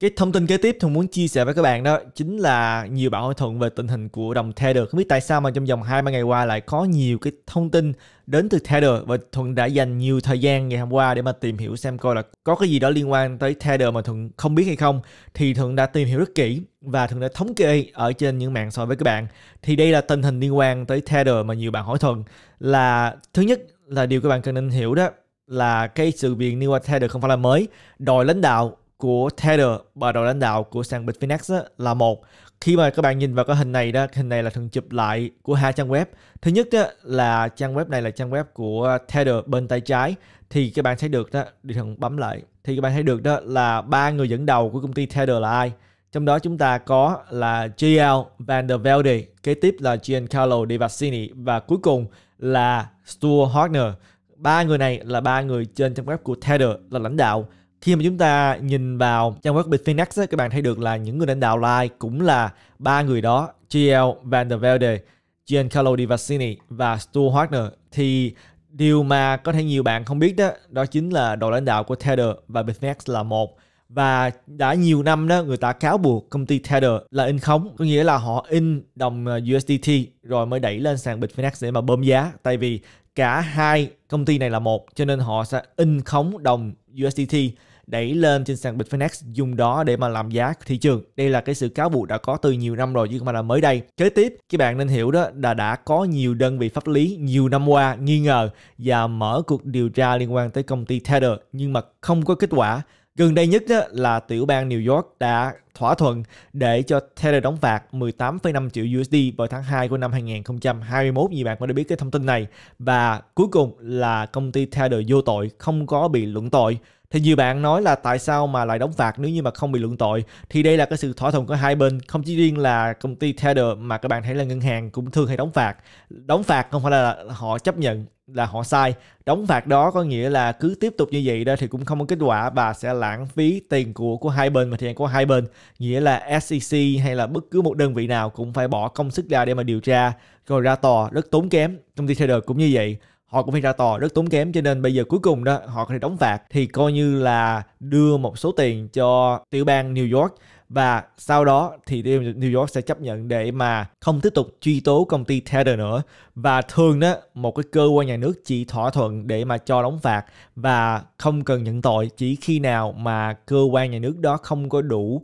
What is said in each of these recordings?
cái thông tin kế tiếp thuận muốn chia sẻ với các bạn đó chính là nhiều bạn hỏi thuận về tình hình của đồng Tether không biết tại sao mà trong vòng hai ba ngày qua lại có nhiều cái thông tin đến từ Tether và thuận đã dành nhiều thời gian ngày hôm qua để mà tìm hiểu xem coi là có cái gì đó liên quan tới Tether mà thuận không biết hay không thì thuận đã tìm hiểu rất kỹ và thuận đã thống kê ở trên những mạng xã hội với các bạn thì đây là tình hình liên quan tới Tether mà nhiều bạn hỏi thuận là thứ nhất là điều các bạn cần nên hiểu đó là cái sự việc liên quan Tether không phải là mới đòi lãnh đạo của Taylor bà đầu lãnh đạo của sàn Bitfinex là một khi mà các bạn nhìn vào cái hình này đó hình này là thường chụp lại của hai trang web thứ nhất đó là trang web này là trang web của Taylor bên tay trái thì các bạn thấy được đó đi thường bấm lại thì các bạn thấy được đó là ba người dẫn đầu của công ty Taylor là ai trong đó chúng ta có là GL Van der Velde, kế tiếp là Giancarlo Di Vaccini và cuối cùng là Stuart Horner. Ba người này là ba người trên trang web của Tether là lãnh đạo khi mà chúng ta nhìn vào trang web bitfinex Phoenix các bạn thấy được là những người lãnh đạo like cũng là ba người đó GL Van der Velde, Giancarlo Di Vassini và Stuart Wagner thì điều mà có thể nhiều bạn không biết đó đó chính là đội lãnh đạo của Tether và Bitfinex là một và đã nhiều năm đó người ta cáo buộc công ty Tether là in khống có nghĩa là họ in đồng ờ, USDT rồi mới đẩy lên sàn Bitfinex để mà bơm giá tại vì cả hai công ty này là một cho nên họ sẽ in khống đồng USDT đẩy lên trên sàn Bitfinex dùng đó để mà làm giá thị trường. Đây là cái sự cáo buộc đã có từ nhiều năm rồi chứ không phải là mới đây. Kế tiếp, các bạn nên hiểu đó là đã có nhiều đơn vị pháp lý nhiều năm qua nghi ngờ và mở cuộc điều tra liên quan tới công ty Tether nhưng mà không có kết quả. Gần đây nhất là tiểu bang New York đã thỏa thuận để cho Tether đóng phạt 18,5 triệu USD vào tháng 2 của năm 2021 như bạn có đã biết cái thông tin này và cuối cùng là công ty Tether vô tội không có bị luận tội thì nhiều bạn nói là tại sao mà lại đóng phạt nếu như mà không bị luận tội thì đây là cái sự thỏa thuận của hai bên không chỉ riêng là công ty Tether mà các bạn thấy là ngân hàng cũng thường hay đóng phạt đóng phạt không phải là họ chấp nhận là họ sai đóng phạt đó có nghĩa là cứ tiếp tục như vậy đó thì cũng không có kết quả và sẽ lãng phí tiền của của hai bên mà thời gian của hai bên nghĩa là SEC hay là bất cứ một đơn vị nào cũng phải bỏ công sức ra để mà điều tra rồi ra tòa rất tốn kém công ty trader cũng như vậy họ cũng phải ra tòa rất tốn kém cho nên bây giờ cuối cùng đó họ có thể đóng phạt thì coi như là đưa một số tiền cho tiểu bang New York và sau đó thì New York sẽ chấp nhận để mà không tiếp tục truy tố công ty Tether nữa và thường đó một cái cơ quan nhà nước chỉ thỏa thuận để mà cho đóng phạt và không cần nhận tội chỉ khi nào mà cơ quan nhà nước đó không có đủ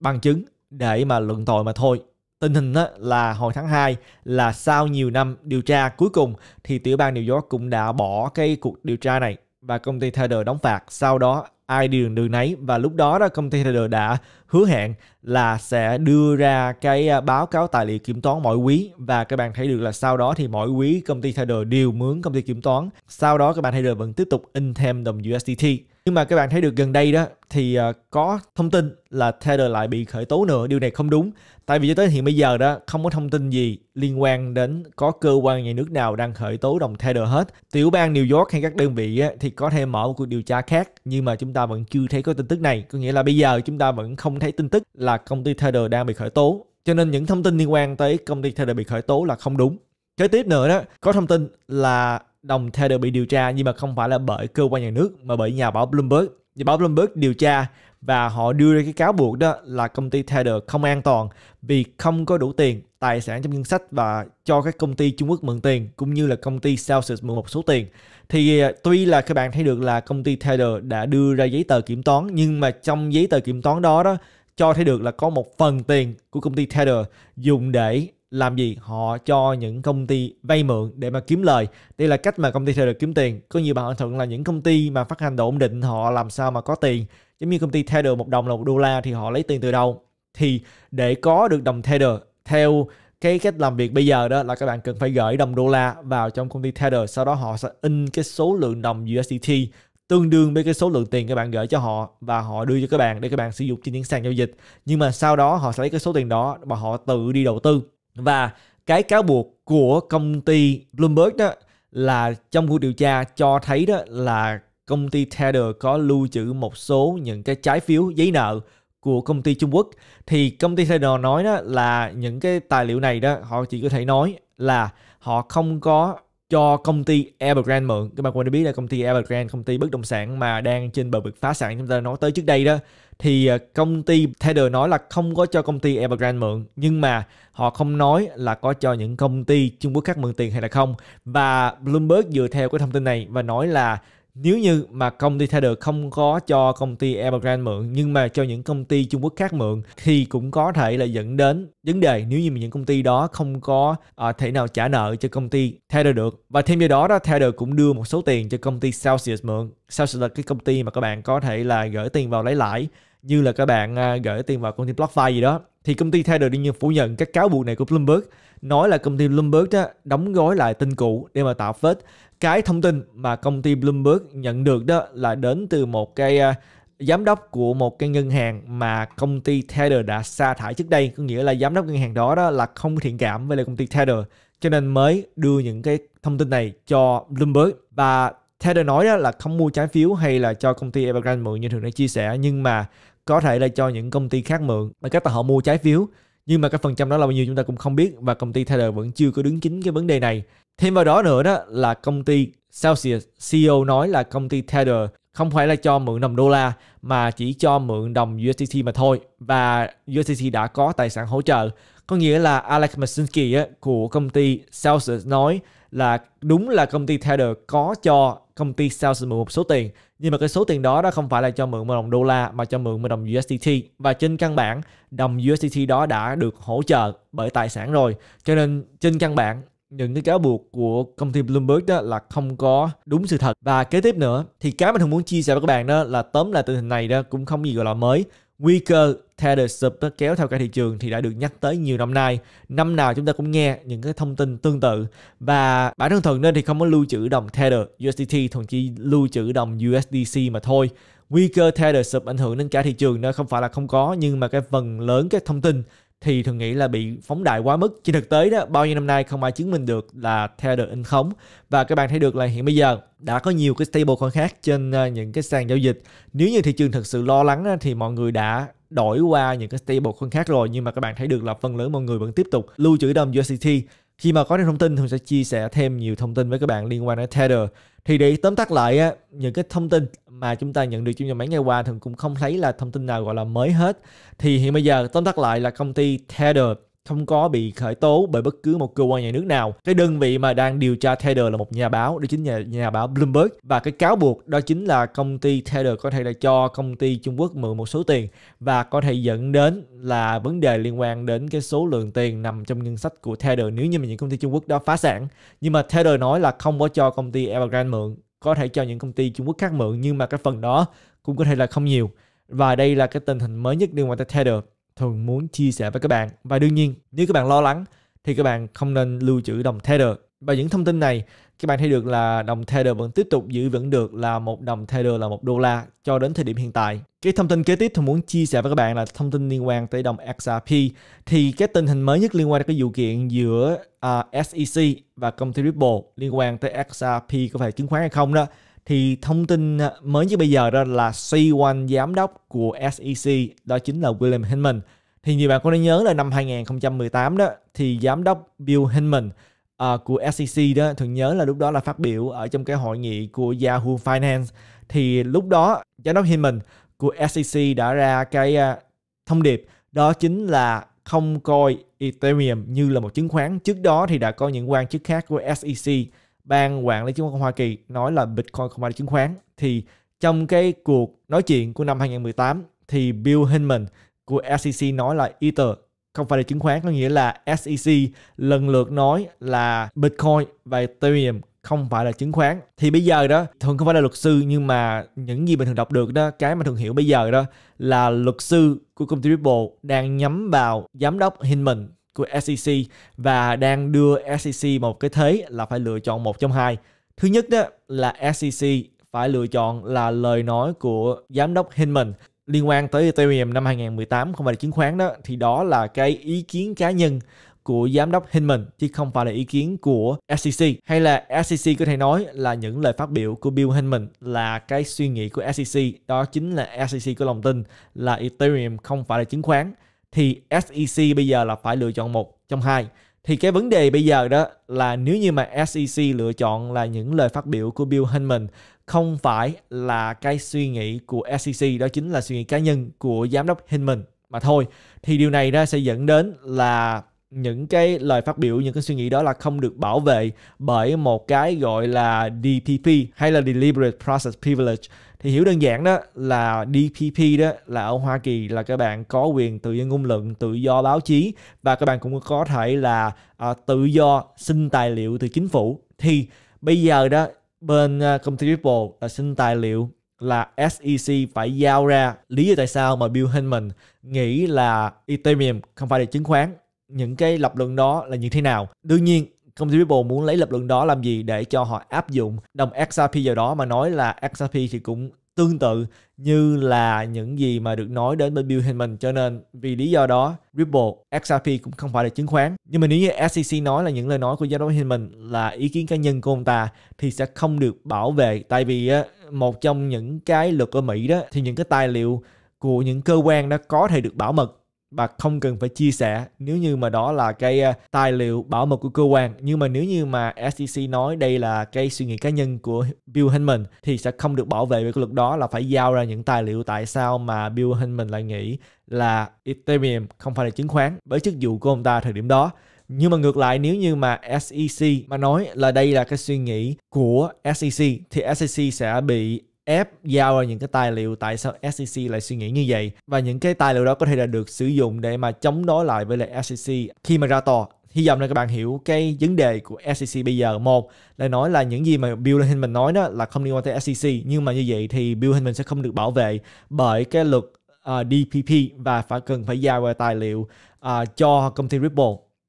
bằng chứng để mà luận tội mà thôi Tình hình là hồi tháng 2 là sau nhiều năm điều tra cuối cùng thì tiểu bang New York cũng đã bỏ cái cuộc điều tra này và công ty Trader đóng phạt. Sau đó ai đi đường đường nấy và lúc đó đó công ty Trader đã hứa hẹn là sẽ đưa ra cái à, báo cáo tài liệu kiểm toán mỗi quý và các bạn thấy được là sau đó thì mỗi quý công ty Trader đều mướn công ty kiểm toán. Sau đó các bạn thấy được vẫn tiếp tục in thêm đồng USDT nhưng mà các bạn thấy được gần đây đó thì ờ, có thông tin là tether lại bị khởi tố nữa điều này không đúng tại vì cho tới hiện bây giờ đó không có thông tin gì liên quan đến có cơ quan nhà nước nào đang khởi tố đồng tether hết tiểu bang New York hay các đơn vị thì có thể mở một cuộc điều tra khác nhưng mà chúng ta vẫn chưa thấy có tin tức này có nghĩa là bây giờ chúng ta vẫn không thấy tin tức là công ty tether đang bị khởi tố cho nên những thông tin liên quan tới công ty tether bị khởi tố là không đúng Kế tiếp nữa đó, có thông tin là đồng tether bị điều tra nhưng mà không phải là bởi cơ quan nhà nước mà bởi nhà báo Bloomberg. Nhà báo Bloomberg điều tra và họ đưa ra cái cáo buộc đó là công ty tether không an toàn vì không có đủ tiền, tài sản trong ngân sách và cho các công ty Trung Quốc mượn tiền cũng như là công ty Celsius mượn một số tiền. Thì à, tuy là các bạn thấy được là công ty tether đã đưa ra giấy tờ kiểm toán nhưng mà trong giấy tờ kiểm toán đó đó cho thấy được là có một phần tiền của công ty Tether dùng để làm gì họ cho những công ty vay mượn để mà kiếm lời đây là cách mà công ty theo được kiếm tiền có nhiều bạn hỏi thuận là những công ty mà phát hành độ ổn định họ làm sao mà có tiền giống như công ty theo một đồng là một đô la thì họ lấy tiền từ đâu thì để có được đồng tether theo cái cách làm việc bây giờ đó là các bạn cần phải gửi đồng đô la vào trong công ty Tether sau đó họ sẽ in cái số lượng đồng USDT tương đương với cái số lượng tiền các bạn gửi cho họ và họ đưa cho các bạn để các bạn sử dụng trên những sàn giao dịch nhưng mà sau đó họ sẽ lấy cái số tiền đó và họ tự đi đầu tư và cái cáo buộc của công ty Bloomberg đó là trong cuộc điều tra cho thấy đó là công ty Tether có lưu trữ một số những cái trái phiếu giấy nợ của công ty Trung Quốc thì công ty Tether nói đó là những cái tài liệu này đó họ chỉ có thể nói là họ không có cho công ty Evergrande mượn các bạn quên biết là công ty Evergrande công ty bất động sản mà đang trên bờ vực phá sản chúng ta nói tới trước đây đó thì à, công ty Tether nói là không có cho công ty Evergrande mượn nhưng mà họ không nói là có cho những công ty Trung Quốc khác mượn tiền hay là không và Bloomberg dựa theo cái thông tin này và nói là nếu như mà công ty Trader không có cho công ty Evergrande mượn nhưng mà cho những công ty Trung Quốc khác mượn thì cũng có thể là dẫn đến vấn đề nếu như mà những công ty đó không có uh, thể nào trả nợ cho công ty Trader được và thêm vào đó đó Trader cũng đưa một số tiền cho công ty Celsius mượn Celsius là cái công ty mà các bạn có thể là gửi tiền vào lấy lãi như là các bạn gửi tiền vào công ty BlockFi gì đó thì công ty Trader đương nhiên phủ nhận các cáo buộc này của Bloomberg nói là công ty Bloomberg đó đóng gói lại tin cũ để mà tạo vết cái thông tin mà công ty Bloomberg nhận được đó là đến từ một cái uh, giám đốc của một cái ngân hàng mà công ty Tether đã sa thải trước đây có nghĩa là giám đốc ngân hàng đó đó là không thiện cảm với lại công ty Tether cho nên mới đưa những cái thông tin này cho Bloomberg và Tether nói đó là không mua trái phiếu hay là cho công ty Evergrande mượn như thường đã chia sẻ nhưng mà có thể là cho những công ty khác mượn bằng cách là họ mua trái phiếu nhưng mà cái phần trăm đó là bao nhiêu chúng ta cũng không biết và công ty Tether vẫn chưa có đứng chính cái vấn đề này thêm vào đó nữa đó là công ty Celsius CEO nói là công ty Tether không phải là cho mượn đồng đô la mà chỉ cho mượn đồng USDT mà thôi và USDT đã có tài sản hỗ trợ có nghĩa là Alex Masinski của công ty Celsius nói là đúng là công ty Tether có cho công ty sales mượn một số tiền nhưng mà cái số tiền đó đó không phải là cho mượn một đồng đô la mà cho mượn một đồng USDT và trên căn bản đồng USDT đó đã được hỗ trợ bởi tài sản rồi cho nên trên căn bản những cái cáo buộc của công ty Bloomberg đó là không có đúng sự thật và kế tiếp nữa thì cái mình thường muốn chia sẻ với các bạn đó là tóm lại tình hình này đó cũng không gì gọi là mới Nguy cơ Tether sụp kéo theo cả thị trường thì đã được nhắc tới nhiều năm nay. Năm nào chúng ta cũng nghe những cái thông tin tương tự. Và bản thân thần nên thì không có lưu trữ đồng Tether USDT, thậm chí lưu trữ đồng USDC mà thôi. Nguy cơ Tether sụp ảnh hưởng đến cả thị trường nó không phải là không có nhưng mà cái phần lớn các thông tin thì thường nghĩ là bị phóng đại quá mức. Trên thực tế đó, bao nhiêu năm nay không ai chứng minh được là Tether in khống và các bạn thấy được là hiện bây giờ đã có nhiều cái stablecoin khác trên ờ, những cái sàn giao dịch. Nếu như thị trường thực sự lo lắng thì mọi người đã đổi qua những cái stablecoin khác rồi nhưng mà các bạn thấy được là phần lớn mọi người vẫn tiếp tục lưu trữ đồng USDT khi mà có thêm thông tin thường sẽ chia sẻ thêm nhiều thông tin với các bạn liên quan đến Tether thì để tóm tắt lại á, những cái thông tin mà chúng ta nhận được trong mấy ngày qua thường cũng không thấy là thông tin nào gọi là mới hết thì hiện bây giờ tóm tắt lại là công ty Tether không có bị khởi tố bởi bất cứ một cơ quan nhà nước nào. Cái đơn vị mà đang điều tra Tether là một nhà báo, đó chính nhà nhà báo Bloomberg và cái cáo buộc đó chính là công ty Tether có thể là cho công ty Trung Quốc mượn một số tiền và có thể dẫn đến là vấn đề liên quan đến cái số lượng tiền nằm trong ngân sách của Tether nếu như mà những công ty Trung Quốc đó phá sản. Nhưng mà Tether nói là không có cho công ty Evergrande mượn, có thể cho những công ty Trung Quốc khác mượn nhưng mà cái phần đó cũng có thể là không nhiều. Và đây là cái tình hình mới nhất liên quan tới Tether thường muốn chia sẻ với các bạn. Và đương nhiên, nếu các bạn lo lắng thì các bạn không nên lưu trữ đồng Tether. Và những thông tin này các bạn thấy được là đồng Tether vẫn tiếp tục giữ vững được là một đồng Tether là một đô la cho đến thời điểm hiện tại. Cái thông tin kế tiếp tôi muốn chia sẻ với các bạn là thông tin liên quan tới đồng XRP. Thì cái tình hình mới nhất liên quan đến cái vụ kiện giữa uh, à, SEC và công ty Ripple liên quan tới XRP có phải chứng khoán hay không đó thì thông tin à, mới như bây giờ đó là C1 giám đốc của SEC đó chính là William Hinman. Thì nhiều bạn có thể nhớ là năm 2018 đó thì giám đốc Bill Hinman uh, của SEC đó thường nhớ là lúc đó là phát biểu ở trong cái hội nghị của Yahoo Finance thì lúc đó giám đốc Hinman của SEC đã ra cái uh, thông điệp đó chính là không coi Ethereum như là một chứng khoán. Trước đó thì đã có những quan chức khác của SEC ban quản lý chứng khoán Hoa Kỳ nói là Bitcoin không phải là chứng khoán thì trong cái cuộc nói chuyện của năm 2018 thì Bill Hinman của SEC nói là Ether không phải là chứng khoán có nghĩa là SEC lần lượt nói là Bitcoin và Ethereum không phải là chứng khoán thì bây giờ đó thường không phải là luật sư nhưng mà những gì mình thường đọc được đó cái mà thường hiểu bây giờ đó là luật sư của công ty Ripple đang nhắm vào giám đốc Hinman của SEC và đang đưa SEC một cái thế là phải lựa chọn một trong hai. Thứ nhất đó là SEC phải lựa chọn là lời nói của giám đốc Hinman liên quan tới Ethereum năm 2018 không phải là chứng khoán đó thì đó là cái ý kiến cá nhân của giám đốc Hinman chứ không phải là ý kiến của SEC hay là SEC có thể nói là những lời phát biểu của Bill Hinman là cái suy nghĩ của SEC đó chính là SEC có lòng tin là Ethereum không phải là chứng khoán thì SEC bây giờ là phải lựa chọn một trong hai thì cái vấn đề bây giờ đó là nếu như mà SEC lựa chọn là những lời phát biểu của Bill Hinman không phải là cái suy nghĩ của SEC đó chính là suy nghĩ cá nhân của giám đốc Hinman mà thôi thì điều này ra sẽ dẫn đến là những cái lời phát biểu những cái suy nghĩ đó là không được bảo vệ bởi một cái gọi là DPP hay là deliberate process privilege thì hiểu đơn giản đó là DPP đó là ở Hoa Kỳ là các bạn có quyền tự do ngôn luận, tự do báo chí và các bạn cũng có thể là à, tự do xin tài liệu từ chính phủ. Thì bây giờ đó bên ờ, công ty Ripple là xin tài liệu là SEC phải giao ra lý do tại sao mà Bill Hinman nghĩ là Ethereum không phải là chứng khoán những cái lập luận đó là như thế nào đương nhiên công ty Ripple muốn lấy lập luận đó làm gì để cho họ áp dụng đồng XRP vào đó mà nói là XRP thì cũng tương tự như là những gì mà được nói đến bên Bill Hinman cho nên vì lý do đó Ripple XRP cũng không phải là chứng khoán nhưng mà nếu như SEC nói là những lời nói của giám đốc Hinman là ý kiến cá nhân của ông ta thì sẽ không được bảo vệ tại vì một trong những cái luật ở Mỹ đó thì những cái tài liệu của những cơ quan đó có thể được bảo mật bà không cần phải chia sẻ nếu như mà đó là cái ờ, tài liệu bảo mật của cơ quan nhưng mà nếu như mà SEC nói đây là cái suy nghĩ cá nhân của Bill Hinman thì sẽ không được bảo vệ về cái luật đó là phải giao ra những tài liệu tại sao mà Bill Hinman lại nghĩ là Ethereum không phải là chứng khoán với chức vụ của ông ta thời điểm đó nhưng mà ngược lại nếu như mà SEC mà nói là đây là cái suy nghĩ của SEC thì SEC sẽ bị ép giao ra những cái tài liệu tại sao SEC lại suy nghĩ như vậy và những cái tài liệu đó có thể là được sử dụng để mà chống đối lại với lại SEC khi mà ra tòa hy vọng là các bạn hiểu cái vấn đề của SEC bây giờ một là nói là những gì mà Bill Hinman nói đó là không liên quan tới SEC nhưng mà như vậy thì Bill Hinman sẽ không được bảo vệ bởi cái luật uh, ờ, DPP và phải cần phải giao tài liệu uh, cho công ty Ripple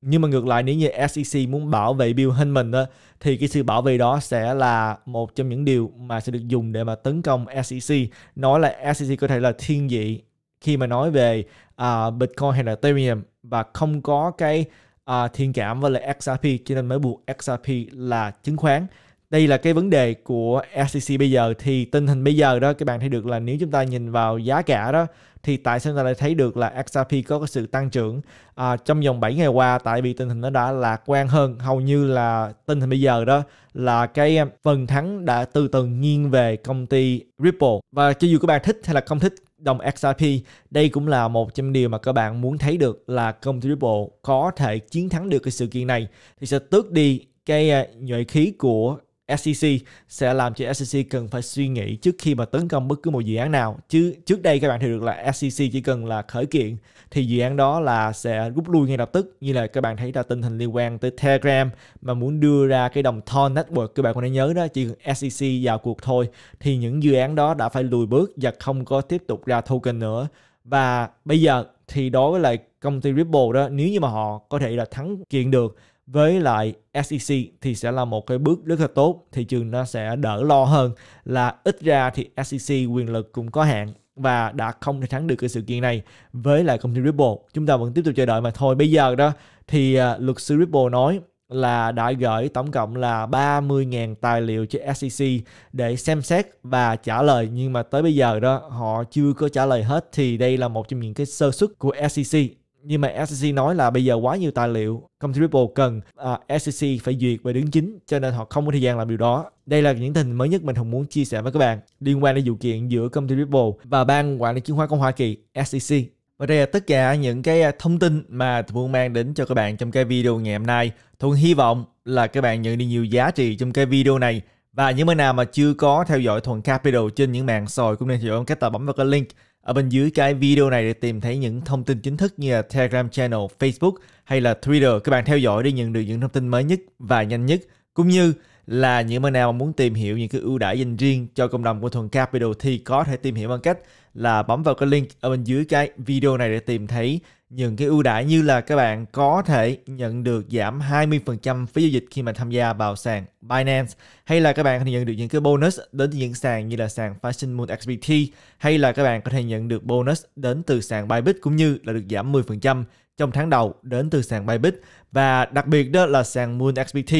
nhưng mà ngược lại nếu như SEC muốn bảo vệ Bill Hinman đó, thì cái sự bảo vệ đó sẽ là một trong những điều mà sẽ được dùng để mà tấn công SEC. Nói là SEC có thể là thiên vị khi mà nói về uh, Bitcoin hay là Ethereum và không có cái uh, à, thiên cảm với lại XRP cho nên mới buộc XRP là chứng khoán đây là cái vấn đề của SEC bây giờ thì tình hình bây giờ đó các bạn thấy được là nếu chúng ta nhìn vào giá cả đó thì tại sao chúng ta lại thấy được là XRP có cái sự tăng trưởng à, trong vòng 7 ngày qua tại vì tình hình nó đã lạc quan hơn hầu như là tình hình bây giờ đó là cái phần thắng đã từ từ nghiêng về công ty Ripple và cho dù các bạn thích hay là không thích đồng XRP đây cũng là một trong điều mà các bạn muốn thấy được là công ty Ripple có thể chiến thắng được cái sự kiện này thì sẽ tước đi cái à, nhuệ khí của SEC sẽ làm cho SEC cần phải suy nghĩ trước khi mà tấn công bất cứ một dự án nào. Chứ trước đây các bạn thấy được là SEC chỉ cần là khởi kiện thì dự án đó là sẽ rút lui ngay lập tức. Như là các bạn thấy là tình hình liên quan tới Telegram mà muốn đưa ra cái đồng Tor Network các bạn có thể nhớ đó chỉ cần SEC vào cuộc thôi thì những dự án đó đã phải lùi bước và không có tiếp tục ra token nữa. Và bây giờ thì đối với lại công ty Ripple đó nếu như mà họ có thể là thắng kiện được với lại SEC thì sẽ là một cái bước rất là tốt thị trường nó sẽ đỡ lo hơn là ít ra thì SEC quyền lực cũng có hạn và đã không thể thắng được cái sự kiện này với lại công ty Ripple chúng ta vẫn tiếp tục chờ đợi mà thôi bây giờ đó thì à, luật sư Ripple nói là đã gửi tổng cộng là 30.000 tài liệu cho SEC để xem xét và trả lời nhưng mà tới bây giờ đó họ chưa có trả lời hết thì đây là một trong những cái sơ xuất của SEC nhưng mà SEC nói là bây giờ quá nhiều tài liệu Comtriple cần uh, à, SEC phải duyệt và đứng chính cho nên họ không có thời gian làm điều đó đây là những tình mới nhất mình hồng muốn chia sẻ với các bạn liên quan đến vụ kiện giữa Comtriple và ban quản lý chứng khoán của Hoa Kỳ SEC và đây là tất cả những cái à, thông tin mà tôi muốn mang đến cho các bạn trong cái video ngày hôm nay. Thuận hy vọng là các bạn nhận được nhiều giá trị trong cái video này. Và những bạn nào mà chưa có theo dõi Thuận Capital trên những mạng xã cũng nên theo dõi cách là bấm vào cái link ở bên dưới cái video này để tìm thấy những thông tin chính thức như là Telegram channel, Facebook hay là Twitter. Các bạn theo dõi để nhận được những thông tin mới nhất và nhanh nhất. Cũng như là những bạn nào mà muốn tìm hiểu những cái ưu đãi dành riêng cho cộng đồng của Thuần Capital thì có thể tìm hiểu bằng cách là bấm vào cái link ở bên dưới cái video này để tìm thấy những cái ưu đãi như là các bạn có thể nhận được giảm 20% phí giao dịch khi mà tham gia vào sàn Binance hay là các bạn có thể nhận được những cái bonus đến từ những sàn như là sàn Fashion Moon XBT hay là các bạn có thể nhận được bonus đến từ sàn Bybit cũng như là được giảm 10% trong tháng đầu đến từ sàn Bybit và đặc biệt đó là sàn Moon XBT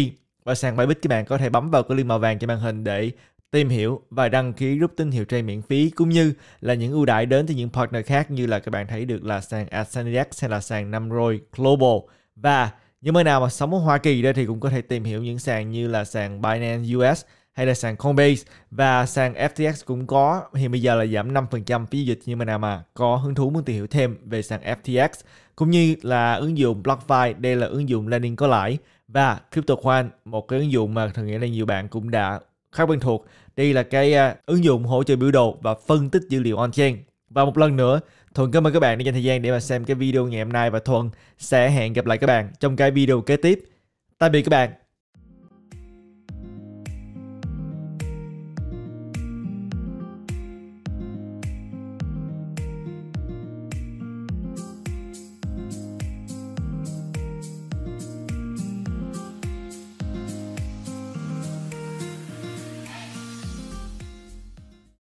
và sàn Bybit các bạn có thể bấm vào cái link màu vàng trên màn hình để tìm hiểu và đăng ký group tín hiệu trên miễn phí cũng như là những ưu đãi đến từ những partner khác như là các bạn thấy được là sàn Ascenidex hay là sàn Namroid Global và những nơi nào mà sống ở Hoa Kỳ đây thì cũng có thể tìm hiểu những sàn như là sàn Binance US hay là sàn Coinbase và sàn FTX cũng có hiện bây giờ là giảm 5% phí dịch nhưng mà nào mà có hứng thú muốn tìm hiểu thêm về sàn FTX cũng như là ứng dụng BlockFi đây là ứng dụng lending có lãi và CryptoQuant một cái ứng dụng mà thường nghĩ là nhiều bạn cũng đã khá quen thuộc. Đây là cái à, ứng dụng hỗ trợ biểu đồ và phân tích dữ liệu on-chain. Và một lần nữa, Thuận cảm ơn các bạn đã dành thời gian để mà xem cái video ngày hôm nay và Thuận sẽ hẹn gặp lại các bạn trong cái video kế tiếp. Tạm biệt các bạn.